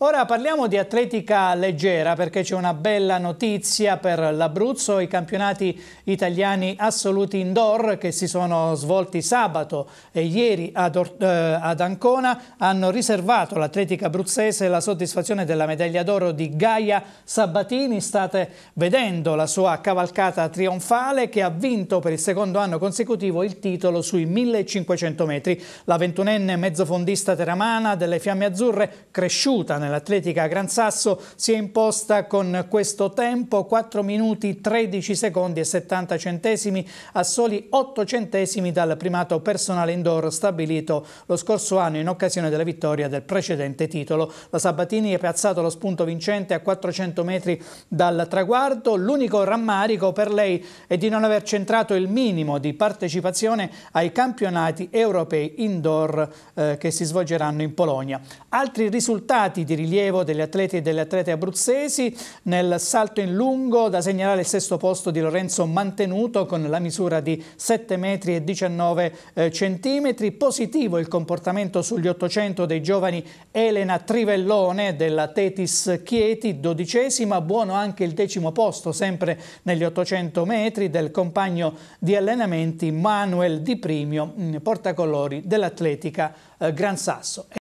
Ora parliamo di atletica leggera perché c'è una bella notizia per l'Abruzzo, i campionati italiani assoluti indoor che si sono svolti sabato e ieri ad, eh, ad Ancona hanno riservato all'atletica abruzzese la soddisfazione della medaglia d'oro di Gaia Sabatini, state vedendo la sua cavalcata trionfale che ha vinto per il secondo anno consecutivo il titolo sui 1500 metri. La ventunenne mezzofondista teramana delle Fiamme Azzurre cresciuta nel italiana. L'atletica Gran Sasso si è imposta con questo tempo 4 minuti 13 secondi e 70 centesimi a soli 8 centesimi dal primato personale indoor stabilito lo scorso anno in occasione della vittoria del precedente titolo. La Sabatini è piazzato lo spunto vincente a 400 metri dal traguardo. L'unico rammarico per lei è di non aver centrato il minimo di partecipazione ai campionati europei indoor eh, che si svolgeranno in Polonia. Altri risultati di rilievo degli atleti e delle atlete abruzzesi. Nel salto in lungo da segnalare il sesto posto di Lorenzo Mantenuto con la misura di 7 metri e 19 eh, centimetri. Positivo il comportamento sugli 800 dei giovani Elena Trivellone della Tetis Chieti, dodicesima. Buono anche il decimo posto, sempre negli 800 metri, del compagno di allenamenti Manuel Di Primio, mm, portacolori dell'atletica eh, Gran Sasso.